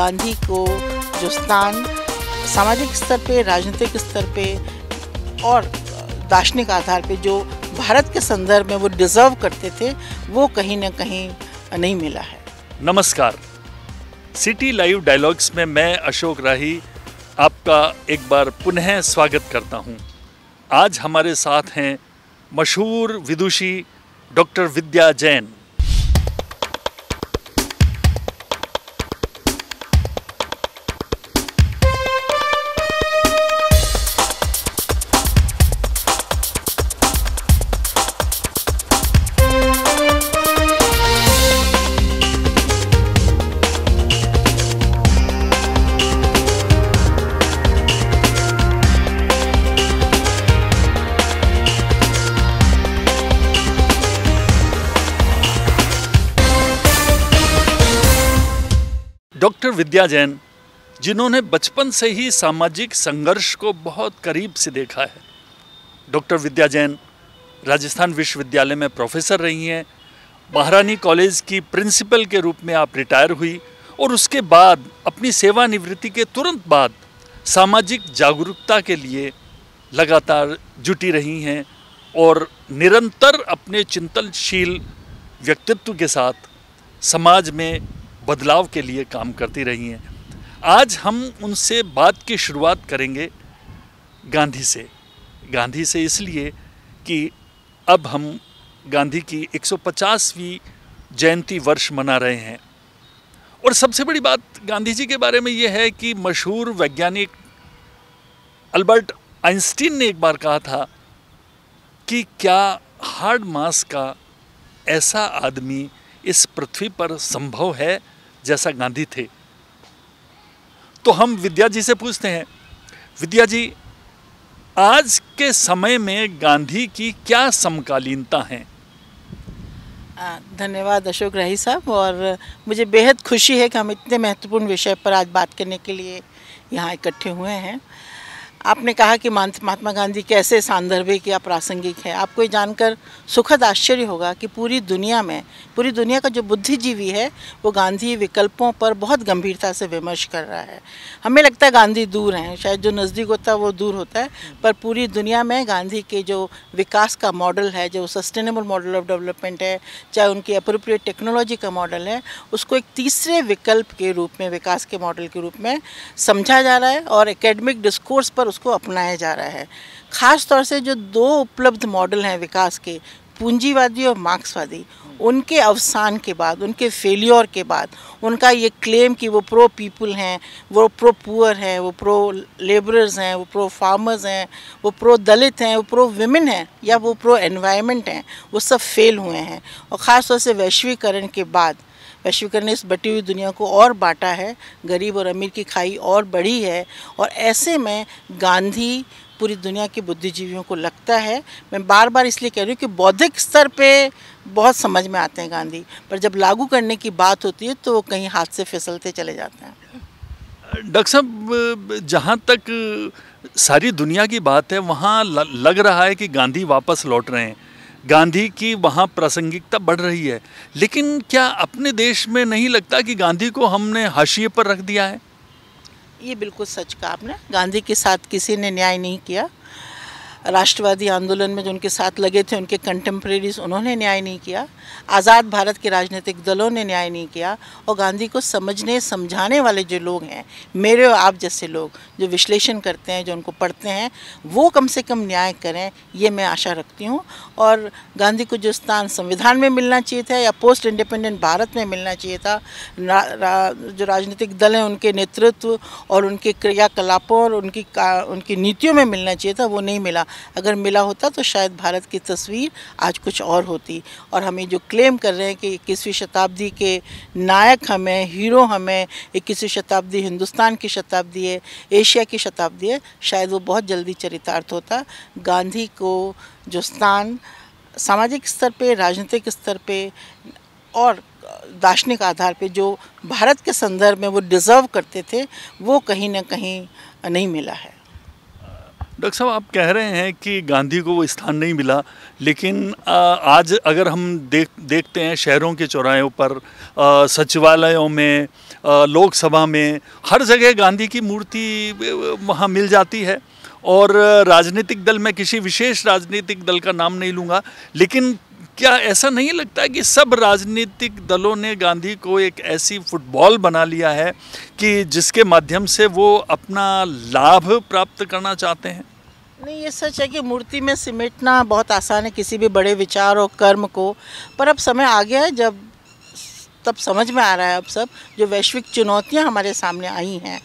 गांधी को जो स्थान सामाजिक स्तर पे राजनीतिक स्तर पे और दार्शनिक आधार पे जो भारत के संदर्भ में वो डिजर्व करते थे वो कहीं ना कहीं नहीं मिला है नमस्कार सिटी लाइव डायलॉग्स में मैं अशोक राही आपका एक बार पुनः स्वागत करता हूँ आज हमारे साथ हैं मशहूर विदुषी डॉक्टर विद्या जैन डॉक्टर विद्या जैन जिन्होंने बचपन से ही सामाजिक संघर्ष को बहुत करीब से देखा है डॉक्टर विद्या जैन राजस्थान विश्वविद्यालय में प्रोफेसर रही हैं महारानी कॉलेज की प्रिंसिपल के रूप में आप रिटायर हुई और उसके बाद अपनी सेवानिवृत्ति के तुरंत बाद सामाजिक जागरूकता के लिए लगातार जुटी रही हैं और निरंतर अपने चिंतनशील व्यक्तित्व के साथ समाज में बदलाव के लिए काम करती रही हैं आज हम उनसे बात की शुरुआत करेंगे गांधी से गांधी से इसलिए कि अब हम गांधी की 150वीं जयंती वर्ष मना रहे हैं और सबसे बड़ी बात गांधी जी के बारे में यह है कि मशहूर वैज्ञानिक अल्बर्ट आइंस्टीन ने एक बार कहा था कि क्या हार्ड मास का ऐसा आदमी इस पृथ्वी पर संभव है जैसा गांधी थे तो हम विद्या जी से पूछते हैं विद्या जी आज के समय में गांधी की क्या समकालीनता है धन्यवाद अशोक राही साहब और मुझे बेहद खुशी है कि हम इतने महत्वपूर्ण विषय पर आज बात करने के लिए यहाँ इकट्ठे हुए हैं आपने कहा कि महात्मा गांधी कैसे सांदर्भिक या प्रासंगिक है आपको ये जानकर सुखद आश्चर्य होगा कि पूरी दुनिया में पूरी दुनिया का जो बुद्धिजीवी है वो गांधी विकल्पों पर बहुत गंभीरता से विमर्श कर रहा है हमें लगता है गांधी दूर हैं शायद जो नज़दीक होता है वो दूर होता है पर पूरी दुनिया में गांधी के जो विकास का मॉडल है जो सस्टेनेबल मॉडल ऑफ डेवलपमेंट है चाहे उनकी अप्रोप्रिएट टेक्नोलॉजी का मॉडल है उसको एक तीसरे विकल्प के रूप में विकास के मॉडल के रूप में समझा जा रहा है और एकेडमिक डिस्कोर्स पर उसको अपनाया जा रहा है ख़ास तौर से जो दो उपलब्ध मॉडल हैं विकास के पूंजीवादी और मार्क्सवादी उनके अवसान के बाद उनके फेल्योर के बाद उनका ये क्लेम कि वो प्रो पीपल हैं वो प्रो पुअर हैं वो प्रो लेबरर्स हैं वो प्रो फार्मर्स हैं वो प्रो दलित हैं वो प्रो वुमेन हैं या वो प्रो एनवायरनमेंट हैं वो सब फेल हुए हैं और ख़ासतौर से वैश्वीकरण के बाद वैश्वीकरण ने इस बटी हुई दुनिया को और बांटा है गरीब और अमीर की खाई और बढ़ी है और ऐसे में गांधी पूरी दुनिया के बुद्धिजीवियों को लगता है मैं बार बार इसलिए कह रही हूँ कि बौद्धिक स्तर पे बहुत समझ में आते हैं गांधी पर जब लागू करने की बात होती है तो कहीं हाथ से फिसलते चले जाते हैं डॉक्टर साहब जहाँ तक सारी दुनिया की बात है वहाँ लग रहा है कि गांधी वापस लौट रहे हैं गांधी की वहाँ प्रासंगिकता बढ़ रही है लेकिन क्या अपने देश में नहीं लगता कि गांधी को हमने हाशिए पर रख दिया है ये बिल्कुल सच कहा आपने गांधी के साथ किसी ने न्याय नहीं किया राष्ट्रवादी आंदोलन में जो उनके साथ लगे थे उनके कंटेम्प्रेरीज उन्होंने न्याय नहीं किया आज़ाद भारत के राजनीतिक दलों ने न्याय नहीं किया और गांधी को समझने समझाने वाले जो लोग हैं मेरे और आप जैसे लोग जो विश्लेषण करते हैं जो उनको पढ़ते हैं वो कम से कम न्याय करें ये मैं आशा रखती हूँ और गांधी को जो स्थान संविधान में मिलना चाहिए था या पोस्ट इंडिपेंडेंट भारत में मिलना चाहिए था रा, रा, जो राजनीतिक दल हैं उनके नेतृत्व और उनके क्रियाकलापों और उनकी उनकी नीतियों में मिलना चाहिए था वो नहीं मिला अगर मिला होता तो शायद भारत की तस्वीर आज कुछ और होती और हमें जो क्लेम कर रहे हैं कि इक्कीसवीं शताब्दी के नायक हमें हीरो हमें इक्कीसवीं शताब्दी हिंदुस्तान की शताब्दी है एशिया की शताब्दी है शायद वो बहुत जल्दी चरितार्थ होता गांधी को जो स्थान सामाजिक स्तर पर राजनीतिक स्तर पर और दार्शनिक आधार पे जो भारत के संदर्भ में वो डिज़र्व करते थे वो कहीं ना कहीं नहीं मिला है डॉक्टर साहब आप कह रहे हैं कि गांधी को वो स्थान नहीं मिला लेकिन आज अगर हम देख देखते हैं शहरों के चौराहों पर सचिवालयों में लोकसभा में हर जगह गांधी की मूर्ति वहाँ मिल जाती है और राजनीतिक दल में किसी विशेष राजनीतिक दल का नाम नहीं लूँगा लेकिन क्या ऐसा नहीं लगता कि सब राजनीतिक दलों ने गांधी को एक ऐसी फुटबॉल बना लिया है कि जिसके माध्यम से वो अपना लाभ प्राप्त करना चाहते हैं नहीं ये सच है कि मूर्ति में सिमेटना बहुत आसान है किसी भी बड़े विचार और कर्म को पर अब समय आ गया है जब तब समझ में आ रहा है अब सब जो वैश्विक चुनौतियां हमारे सामने आई हैं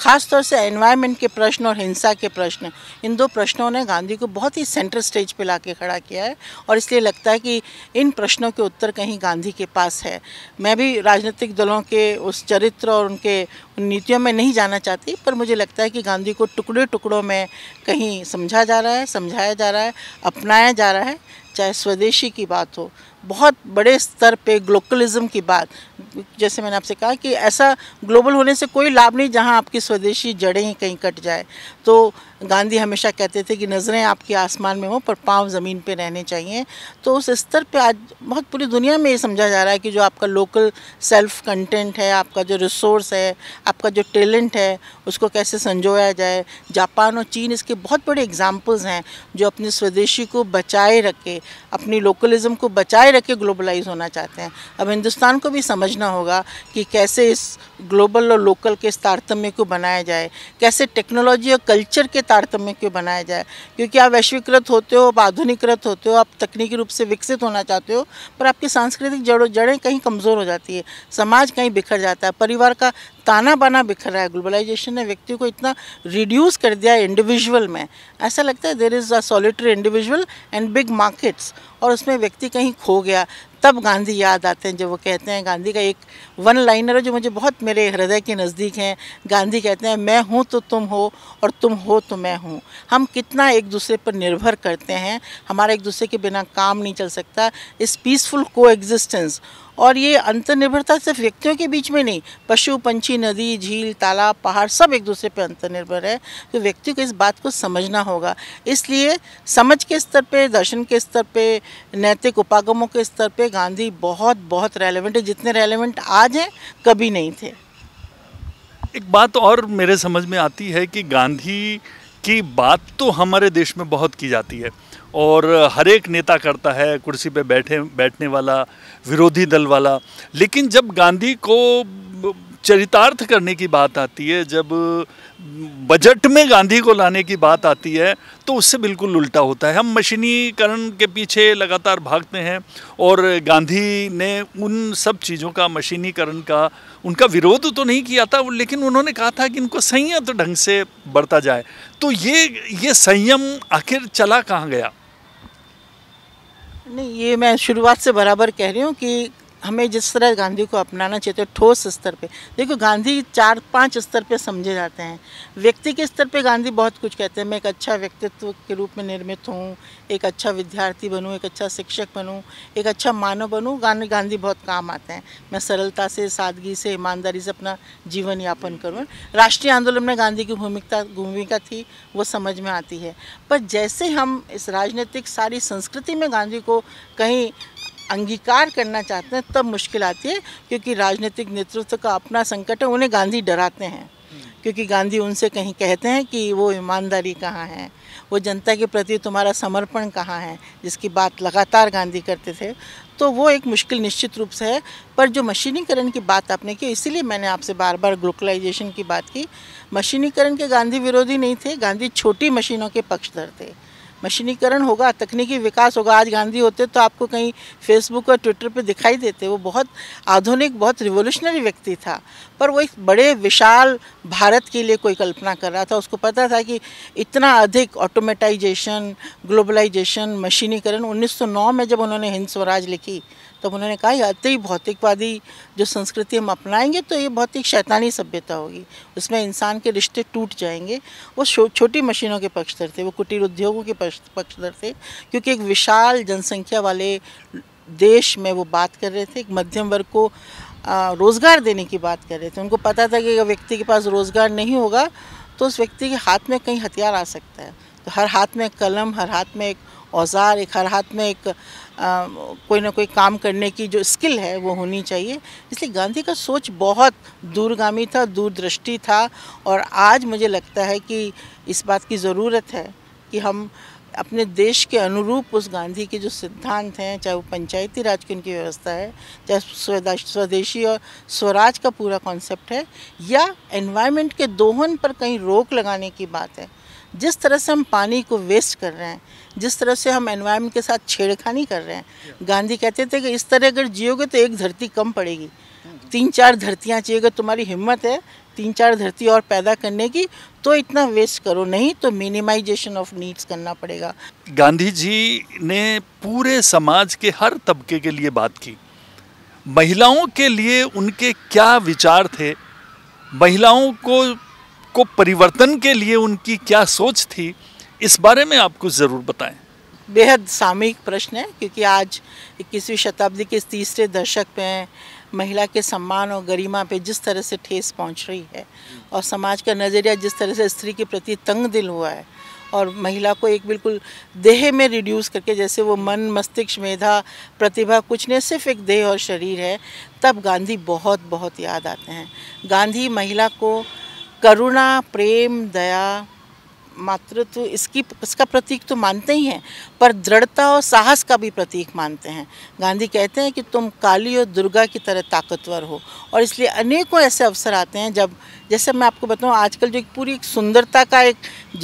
खासतौर से एनवायरनमेंट के प्रश्न और हिंसा के प्रश्न इन दो प्रश्नों ने गांधी को बहुत ही सेंटर स्टेज पर ला के खड़ा किया है और इसलिए लगता है कि इन प्रश्नों के उत्तर कहीं गांधी के पास है मैं भी राजनीतिक दलों के उस चरित्र और उनके नीतियों में नहीं जाना चाहती पर मुझे लगता है कि गांधी को टुकड़े टुकड़ों में कहीं समझा जा रहा है समझाया जा रहा है अपनाया जा रहा है चाहे स्वदेशी की बात हो बहुत बड़े स्तर पे ग्लोकलिज्म की बात जैसे मैंने आपसे कहा कि ऐसा ग्लोबल होने से कोई लाभ नहीं जहां आपकी स्वदेशी जड़ें ही कहीं कट जाए तो गांधी हमेशा कहते थे कि नज़रें आपके आसमान में हो पर पाँव ज़मीन पे रहने चाहिए तो उस स्तर पे आज बहुत पूरी दुनिया में ये समझा जा रहा है कि जो आपका लोकल सेल्फ कंटेंट है आपका जो रिसोर्स है आपका जो टैलेंट है उसको कैसे संजोया जाए जापान और चीन इसके बहुत बड़े एग्जाम्पल्स हैं जो अपनी स्वदेशी को बचाए रखे अपनी लोकलिज़म को बचाए रखे ग्लोबलाइज होना चाहते हैं अब हिंदुस्तान को भी समझना होगा कि कैसे इस ग्लोबल और लोकल के तारतम्य को बनाया जाए कैसे टेक्नोलॉजी और कल्चर के तारतम्य को बनाया जाए क्योंकि आप वैश्वीकृत होते हो आप आधुनिकृत होते हो आप तकनीकी रूप से विकसित होना चाहते हो पर आपकी सांस्कृतिक जड़ों जड़ें कहीं कमज़ोर हो जाती है समाज कहीं बिखर जाता है परिवार का ताना बाना बिखर रहा है ग्लोबलाइजेशन ने व्यक्ति को इतना रिड्यूस कर दिया है इंडिविजुअल में ऐसा लगता है there is a solitary individual and big markets और उसमें व्यक्ति कहीं खो गया तब गांधी याद आते हैं जब वो कहते हैं गांधी का एक वन लाइनर है जो मुझे बहुत मेरे हृदय के नज़दीक हैं गांधी कहते हैं मैं हूँ तो तुम हो और तुम हो तो मैं हूँ हम कितना एक दूसरे पर निर्भर करते हैं हमारा एक दूसरे के बिना काम नहीं चल सकता इस पीसफुल को एग्जिस्टेंस और ये अंतर्निर्भरता सिर्फ व्यक्तियों के बीच में नहीं पशु पंछी नदी झील तालाब पहाड़ सब एक दूसरे पर अंतर्निर्भर है तो व्यक्ति को इस बात को समझना होगा इसलिए समझ के स्तर पे दर्शन के स्तर पे नैतिक उपागमों के स्तर पे गांधी बहुत बहुत रेलेवेंट है जितने रेलेवेंट आज हैं कभी नहीं थे एक बात और मेरे समझ में आती है कि गांधी की बात तो हमारे देश में बहुत की जाती है और हर एक नेता करता है कुर्सी पे बैठे बैठने वाला विरोधी दल वाला लेकिन जब गांधी को चरितार्थ करने की बात आती है जब बजट में गांधी को लाने की बात आती है तो उससे बिल्कुल उल्टा होता है हम मशीनीकरण के पीछे लगातार भागते हैं और गांधी ने उन सब चीज़ों का मशीनीकरण का उनका विरोध तो नहीं किया था लेकिन उन्होंने कहा था कि इनको संयत तो ढंग से बढ़ता जाए तो ये ये संयम आखिर चला कहाँ गया नहीं ये मैं शुरुआत से बराबर कह रही हूँ कि हमें जिस तरह गांधी को अपनाना चाहिए तो ठोस स्तर पे देखो गांधी चार पांच स्तर पे समझे जाते हैं व्यक्ति के स्तर पे गांधी बहुत कुछ कहते हैं मैं एक अच्छा व्यक्तित्व के रूप में निर्मित हूँ एक अच्छा विद्यार्थी बनूँ एक अच्छा शिक्षक बनूँ एक अच्छा मानव बनूँ गांधी गांधी बहुत काम आते हैं मैं सरलता से सादगी से ईमानदारी से अपना जीवन यापन करूँ राष्ट्रीय आंदोलन में गांधी की भूमिका भूमिका थी वो समझ में आती है पर जैसे हम इस राजनीतिक सारी संस्कृति में गांधी को कहीं अंगीकार करना चाहते हैं तब मुश्किल आती है क्योंकि राजनीतिक नेतृत्व का अपना संकट है उन्हें गांधी डराते हैं क्योंकि गांधी उनसे कहीं कहते हैं कि वो ईमानदारी कहाँ है वो जनता के प्रति तुम्हारा समर्पण कहाँ है जिसकी बात लगातार गांधी करते थे तो वो एक मुश्किल निश्चित रूप से है पर जो मशीनीकरण की बात आपने की इसीलिए मैंने आपसे बार बार ग्लोकलाइजेशन की बात की मशीनीकरण के गांधी विरोधी नहीं थे गांधी छोटी मशीनों के पक्षधर थे मशीनीकरण होगा तकनीकी विकास होगा आज गांधी होते तो आपको कहीं फेसबुक और ट्विटर पे दिखाई देते वो बहुत आधुनिक बहुत रिवोल्यूशनरी व्यक्ति था पर वो एक बड़े विशाल भारत के लिए कोई कल्पना कर रहा था उसको पता था कि इतना अधिक ऑटोमेटाइजेशन ग्लोबलाइजेशन मशीनीकरण 1909 में जब उन्होंने हिंद स्वराज लिखी तब तो उन्होंने कहा अति भौतिकवादी जो संस्कृति हम अपनाएंगे तो ये बहुत ही शैतानी सभ्यता होगी उसमें इंसान के रिश्ते टूट जाएंगे वो छोटी मशीनों के पक्षधर थे वो कुटीर उद्योगों के पक्षधर थे क्योंकि एक विशाल जनसंख्या वाले देश में वो बात कर रहे थे एक मध्यम वर्ग को रोज़गार देने की बात कर रहे थे उनको पता था कि अगर व्यक्ति के पास रोज़गार नहीं होगा तो उस व्यक्ति के हाथ में कहीं हथियार आ सकता है तो हर हाथ में कलम हर हाथ में एक औज़ार एक हर हाथ में एक आ, कोई ना कोई काम करने की जो स्किल है वो होनी चाहिए इसलिए गांधी का सोच बहुत दूरगामी था दूरदृष्टि था और आज मुझे लगता है कि इस बात की ज़रूरत है कि हम अपने देश के अनुरूप उस गांधी के जो सिद्धांत हैं चाहे वो पंचायती राज की उनकी व्यवस्था है चाहे स्वदेशी और स्वराज का पूरा कॉन्सेप्ट है या एनवायरनमेंट के दोहन पर कहीं रोक लगाने की बात है जिस तरह से हम पानी को वेस्ट कर रहे हैं जिस तरह से हम एनवायरनमेंट के साथ छेड़खानी कर रहे हैं गांधी कहते थे कि इस तरह अगर जियोगे तो एक धरती कम पड़ेगी तीन चार धरतियाँ चाहिए अगर तुम्हारी हिम्मत है तीन चार धरती और पैदा करने की तो इतना वेस्ट करो नहीं तो मिनिमाइजेशन ऑफ नीड्स करना पड़ेगा गांधी जी ने पूरे समाज के हर तबके के लिए बात की महिलाओं के लिए उनके क्या विचार थे महिलाओं को को परिवर्तन के लिए उनकी क्या सोच थी इस बारे में आपको ज़रूर बताएं बेहद सामयिक प्रश्न है क्योंकि आज इक्कीसवीं शताब्दी के तीसरे दशक में महिला के सम्मान और गरिमा पे जिस तरह से ठेस पहुंच रही है और समाज का नज़रिया जिस तरह से स्त्री के प्रति तंग दिल हुआ है और महिला को एक बिल्कुल देह में रिड्यूस करके जैसे वो मन मस्तिष्क मेधा प्रतिभा कुछ नहीं सिर्फ एक देह और शरीर है तब गांधी बहुत बहुत याद आते हैं गांधी महिला को करुणा प्रेम दया मातृत्व इसकी इसका प्रतीक तो मानते ही हैं पर दृढ़ता और साहस का भी प्रतीक मानते हैं गांधी कहते हैं कि तुम काली और दुर्गा की तरह ताकतवर हो और इसलिए अनेकों ऐसे अवसर आते हैं जब जैसे मैं आपको बताऊं आजकल जो एक पूरी एक सुंदरता का एक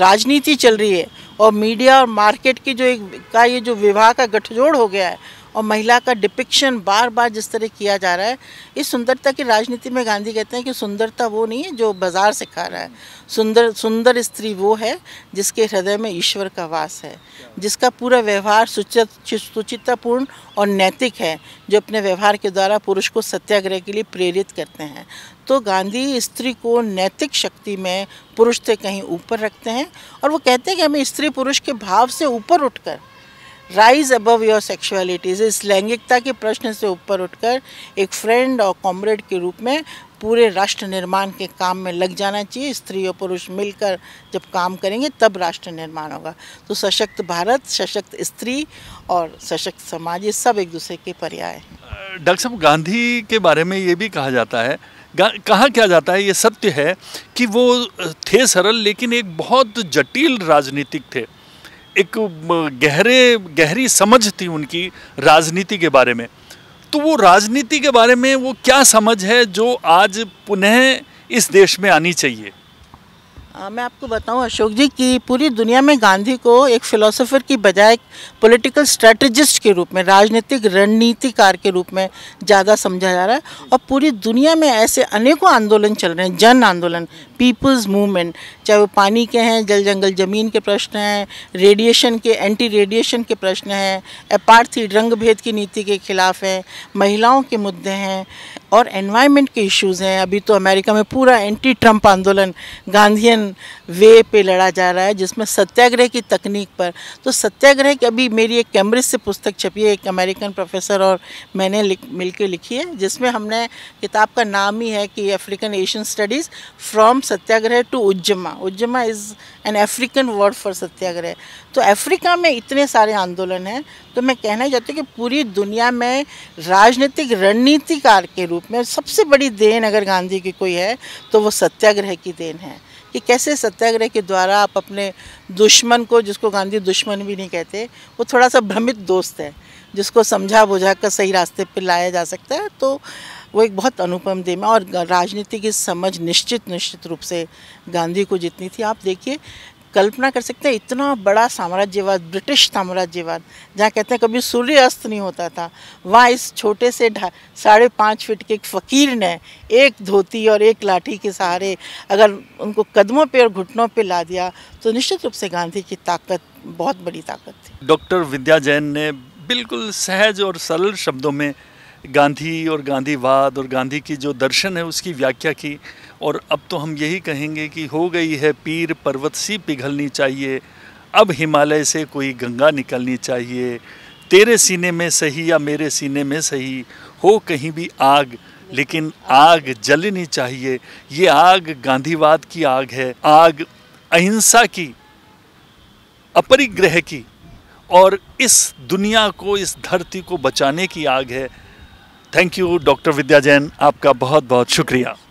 राजनीति चल रही है और मीडिया और मार्केट की जो एक का ये जो विवाह का गठजोड़ हो गया है और महिला का डिपिक्शन बार बार जिस तरह किया जा रहा है इस सुंदरता की राजनीति में गांधी कहते हैं कि सुंदरता वो नहीं है जो बाजार से खा रहा है सुंदर सुंदर स्त्री वो है जिसके हृदय में ईश्वर का वास है जिसका पूरा व्यवहार सुचित सुचितापूर्ण और नैतिक है जो अपने व्यवहार के द्वारा पुरुष को सत्याग्रह के लिए प्रेरित करते हैं तो गांधी स्त्री को नैतिक शक्ति में पुरुष से कहीं ऊपर रखते हैं और वो कहते हैं कि हमें स्त्री पुरुष के भाव से ऊपर उठकर राइज अबव योर सेक्शुअलिटीज़ इस लैंगिकता के प्रश्न से ऊपर उठकर एक फ्रेंड और कॉमरेड के रूप में पूरे राष्ट्र निर्माण के काम में लग जाना चाहिए स्त्री और पुरुष मिलकर जब काम करेंगे तब राष्ट्र निर्माण होगा तो सशक्त भारत सशक्त स्त्री और सशक्त समाज ये सब एक दूसरे के पर्याय हैं डॉक्टर साहब गांधी के बारे में ये भी कहा जाता है कहा क्या जाता है ये सत्य है कि वो थे सरल लेकिन एक बहुत जटिल राजनीतिक थे एक गहरे गहरी समझ थी उनकी राजनीति के बारे में तो वो राजनीति के बारे में वो क्या समझ है जो आज पुनः इस देश में आनी चाहिए आ, मैं आपको बताऊं अशोक जी कि पूरी दुनिया में गांधी को एक फ़िलोसोफ़र की बजाय पॉलिटिकल स्ट्रेटजिस्ट के रूप में राजनीतिक रणनीतिकार के रूप में ज़्यादा समझा जा रहा है और पूरी दुनिया में ऐसे अनेकों आंदोलन चल रहे हैं जन आंदोलन पीपल्स मूवमेंट चाहे वो पानी के हैं जल जंगल ज़मीन के प्रश्न हैं रेडिएशन के एंटी रेडिएशन के प्रश्न हैं अपार्थी रंग भेद की नीति के खिलाफ हैं महिलाओं के मुद्दे हैं और एनवायरनमेंट के इश्यूज़ हैं अभी तो अमेरिका में पूरा एंटी ट्रंप आंदोलन गांधीन वे पे लड़ा जा रहा है जिसमें सत्याग्रह की तकनीक पर तो सत्याग्रह की अभी मेरी एक कैम्ब्रिज से पुस्तक छपी है एक अमेरिकन प्रोफेसर और मैंने मिल लिखी है जिसमें हमने किताब का नाम ही है कि African Asian studies from satyagraha to ujamaa ujamaa is an African word for satyagraha तो अफ्रीका में इतने सारे आंदोलन हैं तो मैं कहना चाहती हूँ कि पूरी दुनिया में राजनीतिक रणनीतिकार के रूप में सबसे बड़ी देन अगर गांधी की कोई है तो वो सत्याग्रह की देन है कि कैसे सत्याग्रह के द्वारा आप अपने दुश्मन को जिसको गांधी दुश्मन भी नहीं कहते वो थोड़ा सा भ्रमित दोस्त है जिसको समझा बुझा कर सही रास्ते पर लाया जा सकता है तो वो एक बहुत अनुपम दे में और राजनीति की समझ निश्चित निश्चित रूप से गांधी को जितनी थी आप देखिए कल्पना कर सकते हैं इतना बड़ा साम्राज्यवाद ब्रिटिश साम्राज्यवाद जहाँ कहते हैं कभी सूर्य अस्त नहीं होता था वहाँ इस छोटे से साढ़े पाँच फिट के एक फ़कीर ने एक धोती और एक लाठी के सहारे अगर उनको कदमों पे और घुटनों पे ला दिया तो निश्चित रूप से गांधी की ताकत बहुत बड़ी ताकत थी डॉक्टर विद्या जैन ने बिल्कुल सहज और सरल शब्दों में गांधी और गांधीवाद और गांधी की जो दर्शन है उसकी व्याख्या की और अब तो हम यही कहेंगे कि हो गई है पीर पर्वत सी पिघलनी चाहिए अब हिमालय से कोई गंगा निकलनी चाहिए तेरे सीने में सही या मेरे सीने में सही हो कहीं भी आग लेकिन आग जलनी चाहिए ये आग गांधीवाद की आग है आग अहिंसा की अपरिग्रह की और इस दुनिया को इस धरती को बचाने की आग है thank you doctor Vidya Jain आपका बहुत बहुत शुक्रिया